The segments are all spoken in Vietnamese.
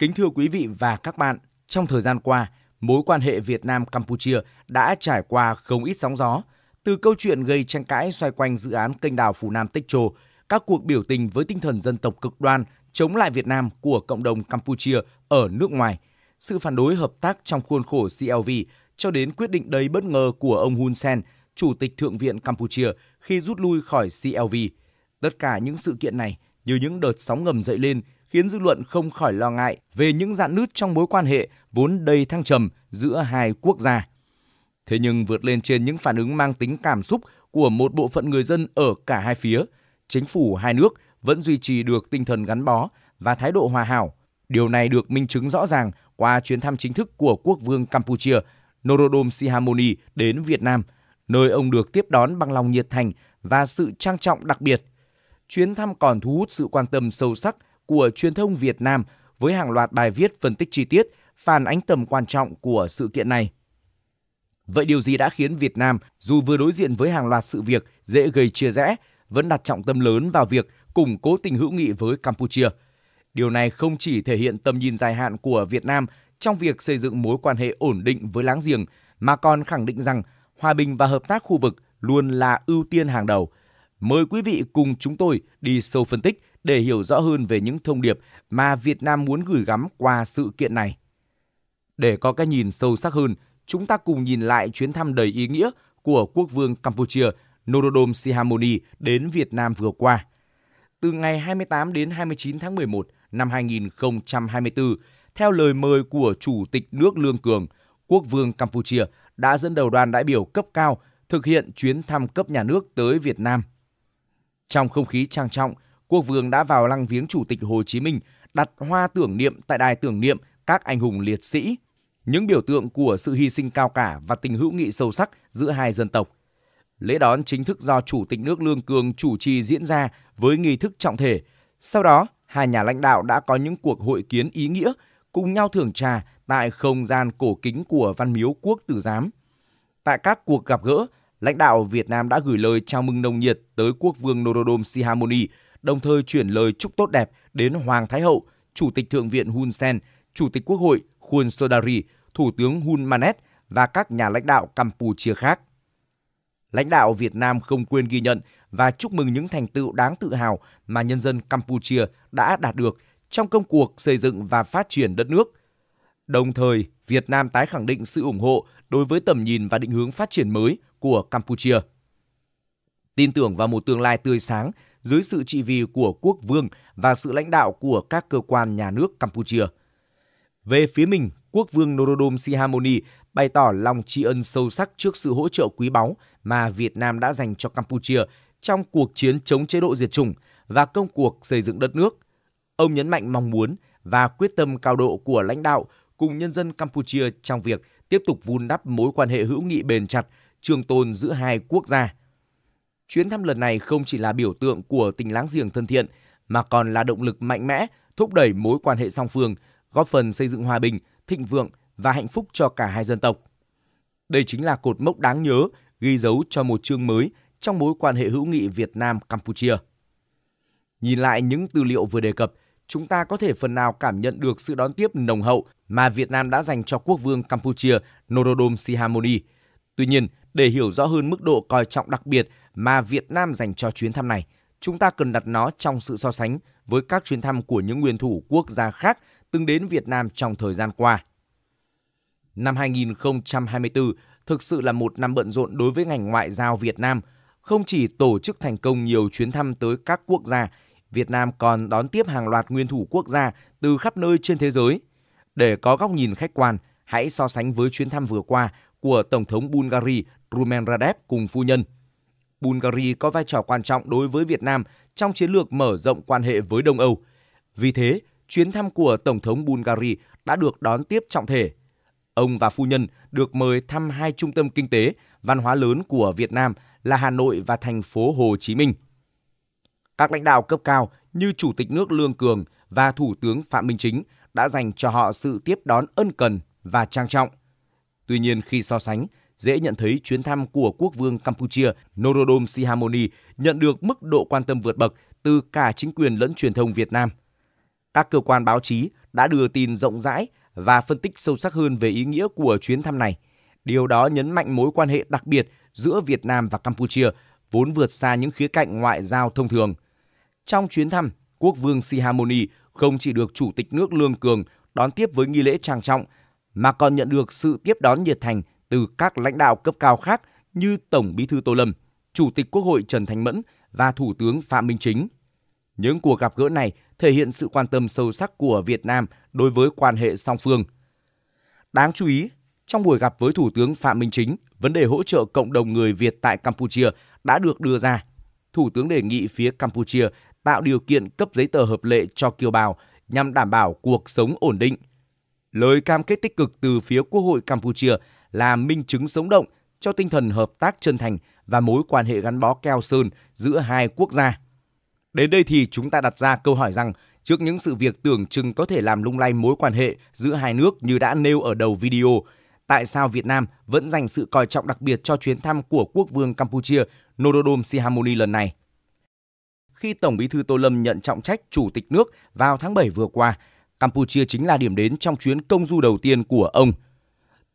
Kính thưa quý vị và các bạn, trong thời gian qua, mối quan hệ Việt Nam Campuchia đã trải qua không ít sóng gió, từ câu chuyện gây tranh cãi xoay quanh dự án kênh đào Phù Nam Tích Trồ, các cuộc biểu tình với tinh thần dân tộc cực đoan chống lại Việt Nam của cộng đồng Campuchia ở nước ngoài, sự phản đối hợp tác trong khuôn khổ CLV cho đến quyết định đầy bất ngờ của ông Hun Sen, Chủ tịch Thượng viện Campuchia khi rút lui khỏi CLV. Tất cả những sự kiện này như những đợt sóng ngầm dậy lên khiến dư luận không khỏi lo ngại về những dạn nứt trong mối quan hệ vốn đầy thăng trầm giữa hai quốc gia. Thế nhưng vượt lên trên những phản ứng mang tính cảm xúc của một bộ phận người dân ở cả hai phía, chính phủ hai nước vẫn duy trì được tinh thần gắn bó và thái độ hòa hảo. Điều này được minh chứng rõ ràng qua chuyến thăm chính thức của quốc vương Campuchia Norodom Sihamoni đến Việt Nam, nơi ông được tiếp đón bằng lòng nhiệt thành và sự trang trọng đặc biệt. Chuyến thăm còn thu hút sự quan tâm sâu sắc của truyền thông Việt Nam với hàng loạt bài viết phân tích chi tiết phản ánh tầm quan trọng của sự kiện này. Vậy điều gì đã khiến Việt Nam, dù vừa đối diện với hàng loạt sự việc dễ gây chia rẽ, vẫn đặt trọng tâm lớn vào việc củng cố tình hữu nghị với Campuchia? Điều này không chỉ thể hiện tầm nhìn dài hạn của Việt Nam trong việc xây dựng mối quan hệ ổn định với láng giềng, mà còn khẳng định rằng hòa bình và hợp tác khu vực luôn là ưu tiên hàng đầu. Mời quý vị cùng chúng tôi đi sâu phân tích để hiểu rõ hơn về những thông điệp mà Việt Nam muốn gửi gắm qua sự kiện này. Để có cái nhìn sâu sắc hơn, chúng ta cùng nhìn lại chuyến thăm đầy ý nghĩa của quốc vương Campuchia Norodom Sihamoni đến Việt Nam vừa qua. Từ ngày 28 đến 29 tháng 11 năm 2024, theo lời mời của Chủ tịch nước Lương Cường, quốc vương Campuchia đã dẫn đầu đoàn đại biểu cấp cao thực hiện chuyến thăm cấp nhà nước tới Việt Nam. Trong không khí trang trọng, quốc vương đã vào lăng viếng Chủ tịch Hồ Chí Minh, đặt hoa tưởng niệm tại đài tưởng niệm các anh hùng liệt sĩ, những biểu tượng của sự hy sinh cao cả và tình hữu nghị sâu sắc giữa hai dân tộc. Lễ đón chính thức do Chủ tịch nước Lương Cường chủ trì diễn ra với nghi thức trọng thể. Sau đó, hai nhà lãnh đạo đã có những cuộc hội kiến ý nghĩa cùng nhau thưởng trà tại không gian cổ kính của Văn Miếu Quốc Tử Giám. Tại các cuộc gặp gỡ, lãnh đạo Việt Nam đã gửi lời chào mừng nồng nhiệt tới quốc vương Norodom Sihamoni đồng thời chuyển lời chúc tốt đẹp đến Hoàng Thái Hậu, Chủ tịch Thượng viện Hun Sen, Chủ tịch Quốc hội Khun Sodari, Thủ tướng Hun Manet và các nhà lãnh đạo Campuchia khác. Lãnh đạo Việt Nam không quên ghi nhận và chúc mừng những thành tựu đáng tự hào mà nhân dân Campuchia đã đạt được trong công cuộc xây dựng và phát triển đất nước. Đồng thời, Việt Nam tái khẳng định sự ủng hộ đối với tầm nhìn và định hướng phát triển mới của Campuchia. Tin tưởng vào một tương lai tươi sáng dưới sự trị vì của quốc vương và sự lãnh đạo của các cơ quan nhà nước Campuchia. Về phía mình, quốc vương Norodom Sihamoni bày tỏ lòng tri ân sâu sắc trước sự hỗ trợ quý báu mà Việt Nam đã dành cho Campuchia trong cuộc chiến chống chế độ diệt chủng và công cuộc xây dựng đất nước. Ông nhấn mạnh mong muốn và quyết tâm cao độ của lãnh đạo cùng nhân dân Campuchia trong việc tiếp tục vun đắp mối quan hệ hữu nghị bền chặt, trường tồn giữa hai quốc gia – chuyến thăm lần này không chỉ là biểu tượng của tình láng giềng thân thiện, mà còn là động lực mạnh mẽ thúc đẩy mối quan hệ song phương, góp phần xây dựng hòa bình, thịnh vượng và hạnh phúc cho cả hai dân tộc. Đây chính là cột mốc đáng nhớ, ghi dấu cho một chương mới trong mối quan hệ hữu nghị Việt Nam Campuchia. Nhìn lại những tư liệu vừa đề cập, chúng ta có thể phần nào cảm nhận được sự đón tiếp nồng hậu mà Việt Nam đã dành cho quốc vương Campuchia Norodom Sihamoni. Tuy nhiên, để hiểu rõ hơn mức độ coi trọng đặc biệt mà Việt Nam dành cho chuyến thăm này, chúng ta cần đặt nó trong sự so sánh với các chuyến thăm của những nguyên thủ quốc gia khác từng đến Việt Nam trong thời gian qua. Năm 2024 thực sự là một năm bận rộn đối với ngành ngoại giao Việt Nam. Không chỉ tổ chức thành công nhiều chuyến thăm tới các quốc gia, Việt Nam còn đón tiếp hàng loạt nguyên thủ quốc gia từ khắp nơi trên thế giới. Để có góc nhìn khách quan, hãy so sánh với chuyến thăm vừa qua của Tổng thống Bulgaria Rumen Radev cùng phu nhân – Bulgaria có vai trò quan trọng đối với Việt Nam trong chiến lược mở rộng quan hệ với Đông Âu. Vì thế, chuyến thăm của Tổng thống Bulgaria đã được đón tiếp trọng thể. Ông và phu nhân được mời thăm hai trung tâm kinh tế, văn hóa lớn của Việt Nam là Hà Nội và thành phố Hồ Chí Minh. Các lãnh đạo cấp cao như Chủ tịch nước Lương Cường và Thủ tướng Phạm Minh Chính đã dành cho họ sự tiếp đón ân cần và trang trọng. Tuy nhiên khi so sánh dễ nhận thấy chuyến thăm của quốc vương Campuchia Norodom Sihamoni nhận được mức độ quan tâm vượt bậc từ cả chính quyền lẫn truyền thông Việt Nam. Các cơ quan báo chí đã đưa tin rộng rãi và phân tích sâu sắc hơn về ý nghĩa của chuyến thăm này. Điều đó nhấn mạnh mối quan hệ đặc biệt giữa Việt Nam và Campuchia vốn vượt xa những khía cạnh ngoại giao thông thường. Trong chuyến thăm, quốc vương Sihamoni không chỉ được Chủ tịch nước Lương Cường đón tiếp với nghi lễ trang trọng, mà còn nhận được sự tiếp đón nhiệt thành từ các lãnh đạo cấp cao khác như Tổng Bí thư Tô Lâm, Chủ tịch Quốc hội Trần Thanh Mẫn và Thủ tướng Phạm Minh Chính. Những cuộc gặp gỡ này thể hiện sự quan tâm sâu sắc của Việt Nam đối với quan hệ song phương. Đáng chú ý, trong buổi gặp với Thủ tướng Phạm Minh Chính, vấn đề hỗ trợ cộng đồng người Việt tại Campuchia đã được đưa ra. Thủ tướng đề nghị phía Campuchia tạo điều kiện cấp giấy tờ hợp lệ cho kiều bào nhằm đảm bảo cuộc sống ổn định. Lời cam kết tích cực từ phía Quốc hội Campuchia là minh chứng sống động cho tinh thần hợp tác chân thành và mối quan hệ gắn bó keo sơn giữa hai quốc gia. Đến đây thì chúng ta đặt ra câu hỏi rằng trước những sự việc tưởng chừng có thể làm lung lay mối quan hệ giữa hai nước như đã nêu ở đầu video, tại sao Việt Nam vẫn dành sự coi trọng đặc biệt cho chuyến thăm của quốc vương Campuchia Norodom Sihamoni lần này? Khi Tổng Bí thư Tô Lâm nhận trọng trách chủ tịch nước vào tháng 7 vừa qua, Campuchia chính là điểm đến trong chuyến công du đầu tiên của ông –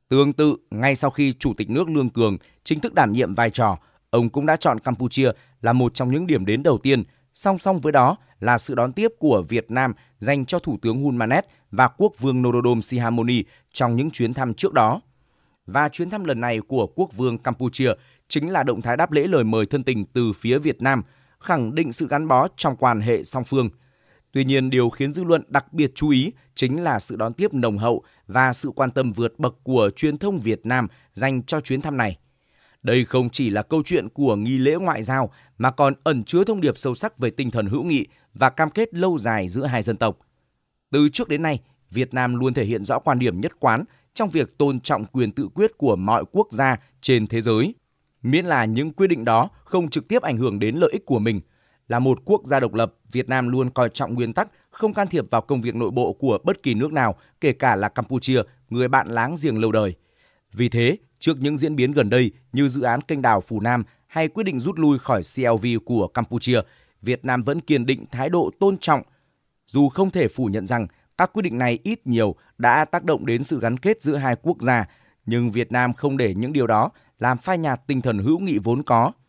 Tương tự, ngay sau khi Chủ tịch nước Lương Cường chính thức đảm nhiệm vai trò, ông cũng đã chọn Campuchia là một trong những điểm đến đầu tiên, song song với đó là sự đón tiếp của Việt Nam dành cho Thủ tướng Hun Manet và Quốc vương Norodom Sihamoni trong những chuyến thăm trước đó. Và chuyến thăm lần này của Quốc vương Campuchia chính là động thái đáp lễ lời mời thân tình từ phía Việt Nam, khẳng định sự gắn bó trong quan hệ song phương. Tuy nhiên, điều khiến dư luận đặc biệt chú ý chính là sự đón tiếp nồng hậu và sự quan tâm vượt bậc của truyền thông Việt Nam dành cho chuyến thăm này. Đây không chỉ là câu chuyện của nghi lễ ngoại giao mà còn ẩn chứa thông điệp sâu sắc về tinh thần hữu nghị và cam kết lâu dài giữa hai dân tộc. Từ trước đến nay, Việt Nam luôn thể hiện rõ quan điểm nhất quán trong việc tôn trọng quyền tự quyết của mọi quốc gia trên thế giới, miễn là những quy định đó không trực tiếp ảnh hưởng đến lợi ích của mình – là một quốc gia độc lập, Việt Nam luôn coi trọng nguyên tắc không can thiệp vào công việc nội bộ của bất kỳ nước nào, kể cả là Campuchia, người bạn láng giềng lâu đời. Vì thế, trước những diễn biến gần đây như dự án kênh đào Phù Nam hay quyết định rút lui khỏi CLV của Campuchia, Việt Nam vẫn kiên định thái độ tôn trọng, dù không thể phủ nhận rằng các quyết định này ít nhiều đã tác động đến sự gắn kết giữa hai quốc gia, nhưng Việt Nam không để những điều đó làm phai nhạt tinh thần hữu nghị vốn có –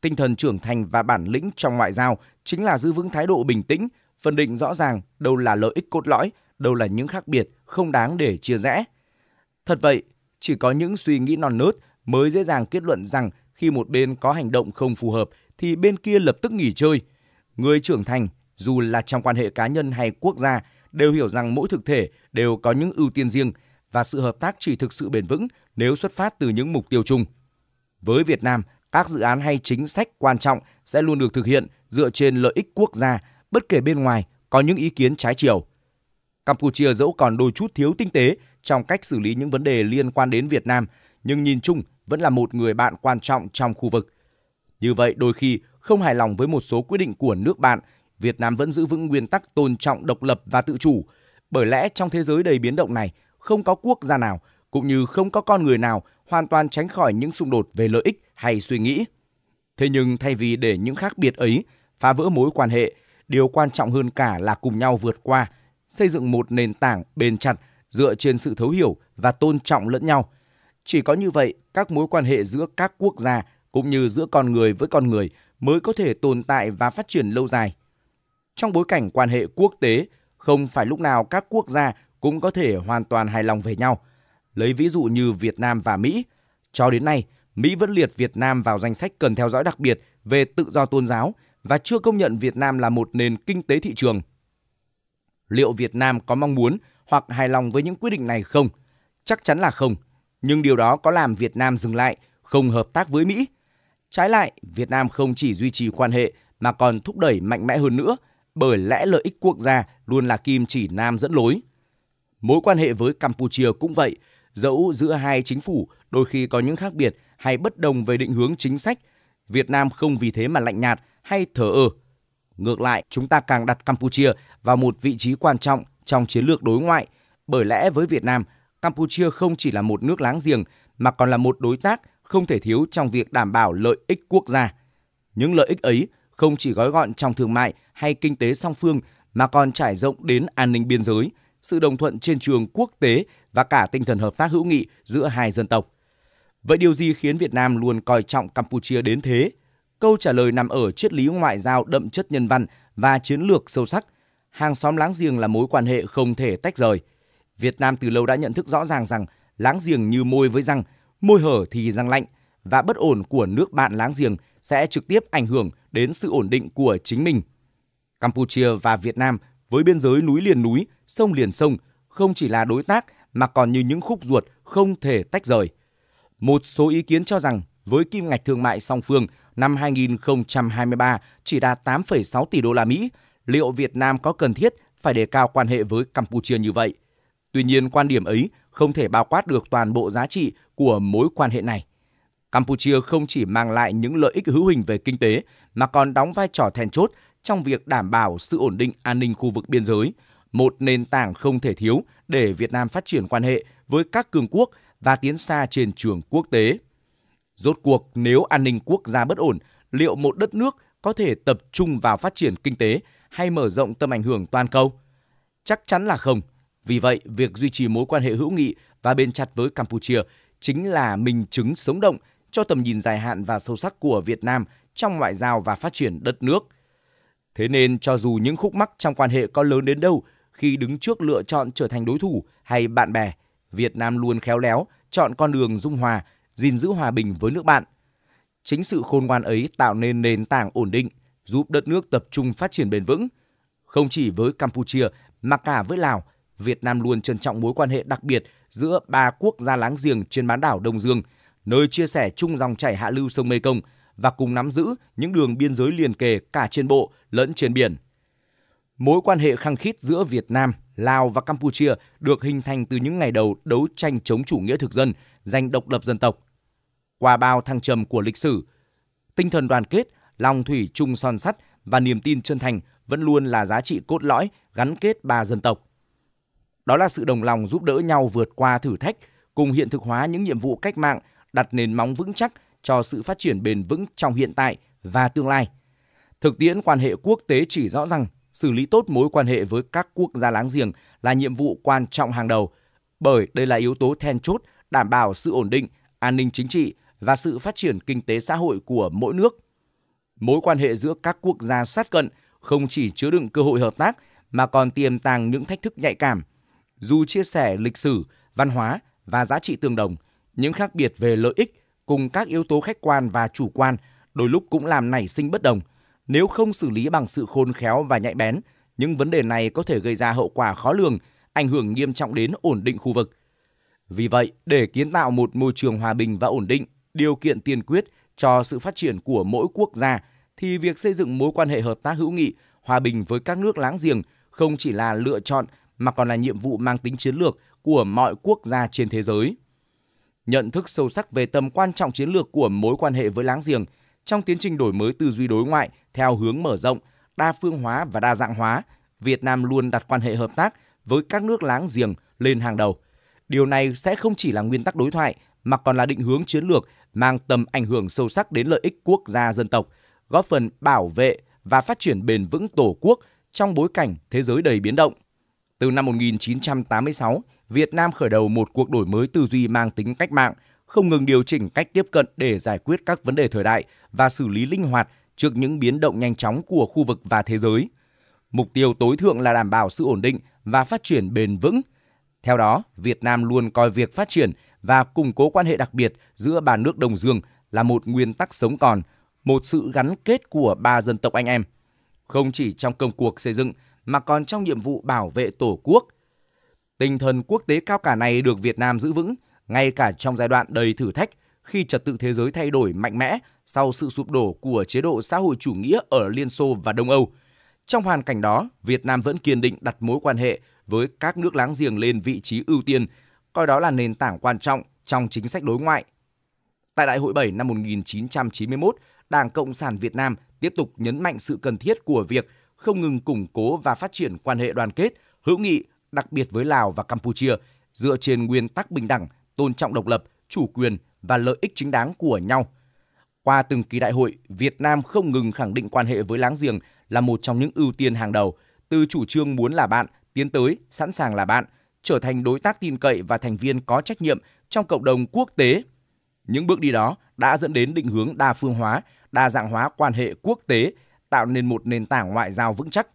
tinh thần trưởng thành và bản lĩnh trong ngoại giao chính là giữ vững thái độ bình tĩnh, phân định rõ ràng đâu là lợi ích cốt lõi, đâu là những khác biệt không đáng để chia rẽ. Thật vậy, chỉ có những suy nghĩ non nớt mới dễ dàng kết luận rằng khi một bên có hành động không phù hợp thì bên kia lập tức nghỉ chơi. Người trưởng thành, dù là trong quan hệ cá nhân hay quốc gia, đều hiểu rằng mỗi thực thể đều có những ưu tiên riêng và sự hợp tác chỉ thực sự bền vững nếu xuất phát từ những mục tiêu chung. Với Việt Nam, các dự án hay chính sách quan trọng sẽ luôn được thực hiện dựa trên lợi ích quốc gia, bất kể bên ngoài có những ý kiến trái chiều. Campuchia dẫu còn đôi chút thiếu tinh tế trong cách xử lý những vấn đề liên quan đến Việt Nam, nhưng nhìn chung vẫn là một người bạn quan trọng trong khu vực. Như vậy, đôi khi không hài lòng với một số quyết định của nước bạn, Việt Nam vẫn giữ vững nguyên tắc tôn trọng độc lập và tự chủ. Bởi lẽ trong thế giới đầy biến động này, không có quốc gia nào cũng như không có con người nào hoàn toàn tránh khỏi những xung đột về lợi ích hay suy nghĩ. Thế nhưng thay vì để những khác biệt ấy phá vỡ mối quan hệ, điều quan trọng hơn cả là cùng nhau vượt qua, xây dựng một nền tảng bền chặt dựa trên sự thấu hiểu và tôn trọng lẫn nhau. Chỉ có như vậy, các mối quan hệ giữa các quốc gia cũng như giữa con người với con người mới có thể tồn tại và phát triển lâu dài. Trong bối cảnh quan hệ quốc tế, không phải lúc nào các quốc gia cũng có thể hoàn toàn hài lòng về nhau. Lấy ví dụ như Việt Nam và Mỹ, cho đến nay – Mỹ vẫn liệt Việt Nam vào danh sách cần theo dõi đặc biệt về tự do tôn giáo và chưa công nhận Việt Nam là một nền kinh tế thị trường. Liệu Việt Nam có mong muốn hoặc hài lòng với những quyết định này không? Chắc chắn là không, nhưng điều đó có làm Việt Nam dừng lại, không hợp tác với Mỹ. Trái lại, Việt Nam không chỉ duy trì quan hệ mà còn thúc đẩy mạnh mẽ hơn nữa, bởi lẽ lợi ích quốc gia luôn là kim chỉ nam dẫn lối. Mối quan hệ với Campuchia cũng vậy, dẫu giữa hai chính phủ đôi khi có những khác biệt hay bất đồng về định hướng chính sách, Việt Nam không vì thế mà lạnh nhạt hay thờ ơ. Ngược lại, chúng ta càng đặt Campuchia vào một vị trí quan trọng trong chiến lược đối ngoại, bởi lẽ với Việt Nam, Campuchia không chỉ là một nước láng giềng mà còn là một đối tác không thể thiếu trong việc đảm bảo lợi ích quốc gia. Những lợi ích ấy không chỉ gói gọn trong thương mại hay kinh tế song phương mà còn trải rộng đến an ninh biên giới, sự đồng thuận trên trường quốc tế và cả tinh thần hợp tác hữu nghị giữa hai dân tộc. Vậy điều gì khiến Việt Nam luôn coi trọng Campuchia đến thế? Câu trả lời nằm ở triết lý ngoại giao đậm chất nhân văn và chiến lược sâu sắc. Hàng xóm láng giềng là mối quan hệ không thể tách rời. Việt Nam từ lâu đã nhận thức rõ ràng rằng láng giềng như môi với răng, môi hở thì răng lạnh và bất ổn của nước bạn láng giềng sẽ trực tiếp ảnh hưởng đến sự ổn định của chính mình. Campuchia và Việt Nam với biên giới núi liền núi, sông liền sông không chỉ là đối tác mà còn như những khúc ruột không thể tách rời. Một số ý kiến cho rằng với kim ngạch thương mại song phương năm 2023 chỉ đạt 8,6 tỷ đô la Mỹ, liệu Việt Nam có cần thiết phải đề cao quan hệ với Campuchia như vậy? Tuy nhiên, quan điểm ấy không thể bao quát được toàn bộ giá trị của mối quan hệ này. Campuchia không chỉ mang lại những lợi ích hữu hình về kinh tế mà còn đóng vai trò then chốt trong việc đảm bảo sự ổn định an ninh khu vực biên giới, một nền tảng không thể thiếu để Việt Nam phát triển quan hệ với các cường quốc và tiến xa trên trường quốc tế. Rốt cuộc, nếu an ninh quốc gia bất ổn, liệu một đất nước có thể tập trung vào phát triển kinh tế hay mở rộng tầm ảnh hưởng toàn cầu? Chắc chắn là không. Vì vậy, việc duy trì mối quan hệ hữu nghị và bền chặt với Campuchia chính là minh chứng sống động cho tầm nhìn dài hạn và sâu sắc của Việt Nam trong ngoại giao và phát triển đất nước. Thế nên cho dù những khúc mắc trong quan hệ có lớn đến đâu khi đứng trước lựa chọn trở thành đối thủ hay bạn bè Việt Nam luôn khéo léo, chọn con đường dung hòa, gìn giữ hòa bình với nước bạn. Chính sự khôn ngoan ấy tạo nên nền tảng ổn định, giúp đất nước tập trung phát triển bền vững. Không chỉ với Campuchia mà cả với Lào, Việt Nam luôn trân trọng mối quan hệ đặc biệt giữa ba quốc gia láng giềng trên bán đảo Đông Dương, nơi chia sẻ chung dòng chảy hạ lưu sông Mekong và cùng nắm giữ những đường biên giới liền kề cả trên bộ lẫn trên biển. Mối quan hệ khăng khít giữa Việt Nam Lào và Campuchia được hình thành từ những ngày đầu đấu tranh chống chủ nghĩa thực dân, giành độc lập dân tộc. Qua bao thăng trầm của lịch sử, tinh thần đoàn kết, lòng thủy chung son sắt và niềm tin chân thành vẫn luôn là giá trị cốt lõi gắn kết ba dân tộc. Đó là sự đồng lòng giúp đỡ nhau vượt qua thử thách, cùng hiện thực hóa những nhiệm vụ cách mạng đặt nền móng vững chắc cho sự phát triển bền vững trong hiện tại và tương lai. Thực tiễn quan hệ quốc tế chỉ rõ rằng xử lý tốt mối quan hệ với các quốc gia láng giềng là nhiệm vụ quan trọng hàng đầu, bởi đây là yếu tố then chốt đảm bảo sự ổn định, an ninh chính trị và sự phát triển kinh tế xã hội của mỗi nước. Mối quan hệ giữa các quốc gia sát cận không chỉ chứa đựng cơ hội hợp tác mà còn tiềm tàng những thách thức nhạy cảm. Dù chia sẻ lịch sử, văn hóa và giá trị tương đồng, những khác biệt về lợi ích cùng các yếu tố khách quan và chủ quan đôi lúc cũng làm nảy sinh bất đồng – nếu không xử lý bằng sự khôn khéo và nhạy bén, những vấn đề này có thể gây ra hậu quả khó lường, ảnh hưởng nghiêm trọng đến ổn định khu vực. Vì vậy, để kiến tạo một môi trường hòa bình và ổn định, điều kiện tiên quyết cho sự phát triển của mỗi quốc gia thì việc xây dựng mối quan hệ hợp tác hữu nghị, hòa bình với các nước láng giềng không chỉ là lựa chọn mà còn là nhiệm vụ mang tính chiến lược của mọi quốc gia trên thế giới. Nhận thức sâu sắc về tầm quan trọng chiến lược của mối quan hệ với láng giềng – trong tiến trình đổi mới tư duy đối ngoại theo hướng mở rộng, đa phương hóa và đa dạng hóa, Việt Nam luôn đặt quan hệ hợp tác với các nước láng giềng lên hàng đầu. Điều này sẽ không chỉ là nguyên tắc đối thoại mà còn là định hướng chiến lược mang tầm ảnh hưởng sâu sắc đến lợi ích quốc gia dân tộc, góp phần bảo vệ và phát triển bền vững Tổ quốc trong bối cảnh thế giới đầy biến động. Từ năm 1986, Việt Nam khởi đầu một cuộc đổi mới tư duy mang tính cách mạng – không ngừng điều chỉnh cách tiếp cận để giải quyết các vấn đề thời đại và xử lý linh hoạt trước những biến động nhanh chóng của khu vực và thế giới. Mục tiêu tối thượng là đảm bảo sự ổn định và phát triển bền vững. Theo đó, Việt Nam luôn coi việc phát triển và củng cố quan hệ đặc biệt giữa ba nước đồng Dương là một nguyên tắc sống còn, một sự gắn kết của ba dân tộc anh em, không chỉ trong công cuộc xây dựng mà còn trong nhiệm vụ bảo vệ Tổ quốc. Tinh thần quốc tế cao cả này được Việt Nam giữ vững – ngay cả trong giai đoạn đầy thử thách khi trật tự thế giới thay đổi mạnh mẽ sau sự sụp đổ của chế độ xã hội chủ nghĩa ở Liên Xô và Đông Âu. Trong hoàn cảnh đó, Việt Nam vẫn kiên định đặt mối quan hệ với các nước láng giềng lên vị trí ưu tiên, coi đó là nền tảng quan trọng trong chính sách đối ngoại. Tại Đại hội 7 năm 1991, Đảng Cộng sản Việt Nam tiếp tục nhấn mạnh sự cần thiết của việc không ngừng củng cố và phát triển quan hệ đoàn kết, hữu nghị, đặc biệt với Lào và Campuchia, dựa trên nguyên tắc bình đẳng, tôn trọng độc lập, chủ quyền và lợi ích chính đáng của nhau. Qua từng kỳ đại hội, Việt Nam không ngừng khẳng định quan hệ với láng giềng là một trong những ưu tiên hàng đầu, từ chủ trương muốn là bạn, tiến tới sẵn sàng là bạn, trở thành đối tác tin cậy và thành viên có trách nhiệm trong cộng đồng quốc tế. Những bước đi đó đã dẫn đến định hướng đa phương hóa, đa dạng hóa quan hệ quốc tế, tạo nên một nền tảng ngoại giao vững chắc.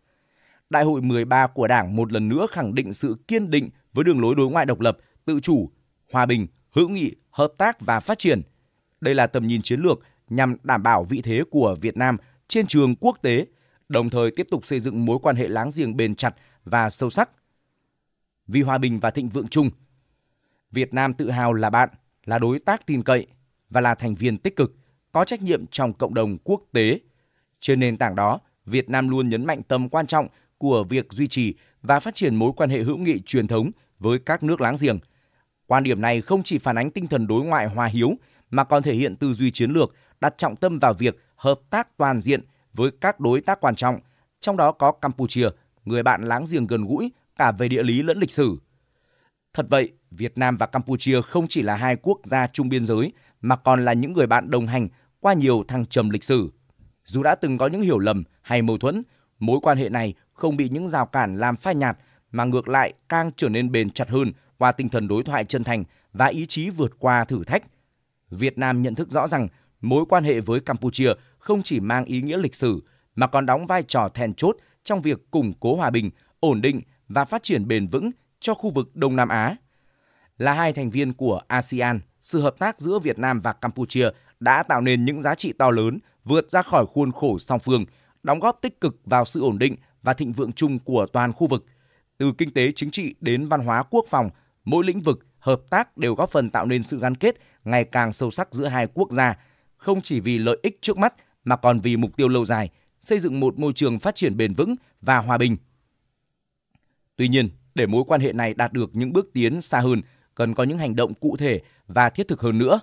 Đại hội 13 của Đảng một lần nữa khẳng định sự kiên định với đường lối đối ngoại độc lập, tự chủ, hòa bình, hữu nghị, hợp tác và phát triển. Đây là tầm nhìn chiến lược nhằm đảm bảo vị thế của Việt Nam trên trường quốc tế, đồng thời tiếp tục xây dựng mối quan hệ láng giềng bền chặt và sâu sắc. Vì hòa bình và thịnh vượng chung, Việt Nam tự hào là bạn, là đối tác tin cậy và là thành viên tích cực, có trách nhiệm trong cộng đồng quốc tế. Trên nền tảng đó, Việt Nam luôn nhấn mạnh tầm quan trọng của việc duy trì và phát triển mối quan hệ hữu nghị truyền thống với các nước láng giềng – Quan điểm này không chỉ phản ánh tinh thần đối ngoại hòa hiếu mà còn thể hiện tư duy chiến lược đặt trọng tâm vào việc hợp tác toàn diện với các đối tác quan trọng, trong đó có Campuchia, người bạn láng giềng gần gũi cả về địa lý lẫn lịch sử. Thật vậy, Việt Nam và Campuchia không chỉ là hai quốc gia chung biên giới mà còn là những người bạn đồng hành qua nhiều thăng trầm lịch sử. Dù đã từng có những hiểu lầm hay mâu thuẫn, mối quan hệ này không bị những rào cản làm phai nhạt mà ngược lại càng trở nên bền chặt hơn qua tinh thần đối thoại chân thành và ý chí vượt qua thử thách. Việt Nam nhận thức rõ rằng mối quan hệ với Campuchia không chỉ mang ý nghĩa lịch sử mà còn đóng vai trò then chốt trong việc củng cố hòa bình, ổn định và phát triển bền vững cho khu vực Đông Nam Á. Là hai thành viên của ASEAN, sự hợp tác giữa Việt Nam và Campuchia đã tạo nên những giá trị to lớn vượt ra khỏi khuôn khổ song phương, đóng góp tích cực vào sự ổn định và thịnh vượng chung của toàn khu vực, từ kinh tế chính trị đến văn hóa quốc phòng mỗi lĩnh vực, hợp tác đều góp phần tạo nên sự gắn kết ngày càng sâu sắc giữa hai quốc gia, không chỉ vì lợi ích trước mắt mà còn vì mục tiêu lâu dài, xây dựng một môi trường phát triển bền vững và hòa bình. Tuy nhiên, để mối quan hệ này đạt được những bước tiến xa hơn, cần có những hành động cụ thể và thiết thực hơn nữa.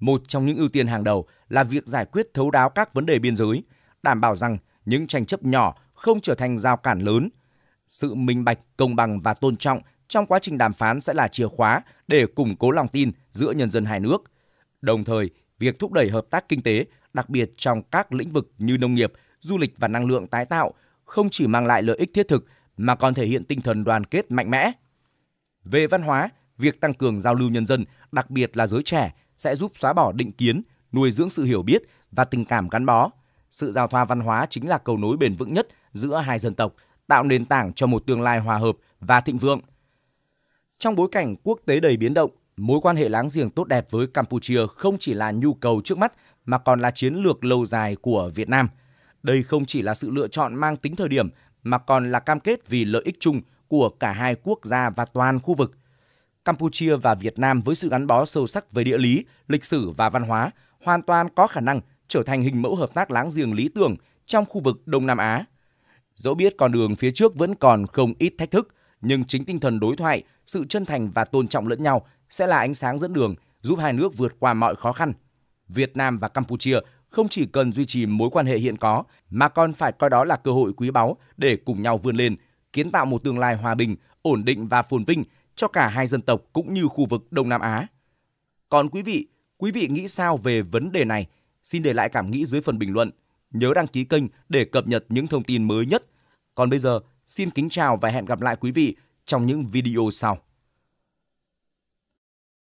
Một trong những ưu tiên hàng đầu là việc giải quyết thấu đáo các vấn đề biên giới, đảm bảo rằng những tranh chấp nhỏ không trở thành rào cản lớn. Sự minh bạch, công bằng và tôn trọng trong quá trình đàm phán sẽ là chìa khóa để củng cố lòng tin giữa nhân dân hai nước. Đồng thời, việc thúc đẩy hợp tác kinh tế, đặc biệt trong các lĩnh vực như nông nghiệp, du lịch và năng lượng tái tạo, không chỉ mang lại lợi ích thiết thực mà còn thể hiện tinh thần đoàn kết mạnh mẽ. Về văn hóa, việc tăng cường giao lưu nhân dân, đặc biệt là giới trẻ, sẽ giúp xóa bỏ định kiến, nuôi dưỡng sự hiểu biết và tình cảm gắn bó. Sự giao thoa văn hóa chính là cầu nối bền vững nhất giữa hai dân tộc, tạo nền tảng cho một tương lai hòa hợp và thịnh vượng – trong bối cảnh quốc tế đầy biến động, mối quan hệ láng giềng tốt đẹp với Campuchia không chỉ là nhu cầu trước mắt mà còn là chiến lược lâu dài của Việt Nam. Đây không chỉ là sự lựa chọn mang tính thời điểm mà còn là cam kết vì lợi ích chung của cả hai quốc gia và toàn khu vực. Campuchia và Việt Nam với sự gắn bó sâu sắc về địa lý, lịch sử và văn hóa hoàn toàn có khả năng trở thành hình mẫu hợp tác láng giềng lý tưởng trong khu vực Đông Nam Á. Dẫu biết con đường phía trước vẫn còn không ít thách thức, nhưng chính tinh thần đối thoại, sự chân thành và tôn trọng lẫn nhau sẽ là ánh sáng dẫn đường giúp hai nước vượt qua mọi khó khăn. Việt Nam và Campuchia không chỉ cần duy trì mối quan hệ hiện có mà còn phải coi đó là cơ hội quý báu để cùng nhau vươn lên, kiến tạo một tương lai hòa bình, ổn định và phồn vinh cho cả hai dân tộc cũng như khu vực Đông Nam Á. Còn quý vị, quý vị nghĩ sao về vấn đề này? Xin để lại cảm nghĩ dưới phần bình luận. Nhớ đăng ký kênh để cập nhật những thông tin mới nhất. Còn bây giờ, Xin kính chào và hẹn gặp lại quý vị trong những video sau.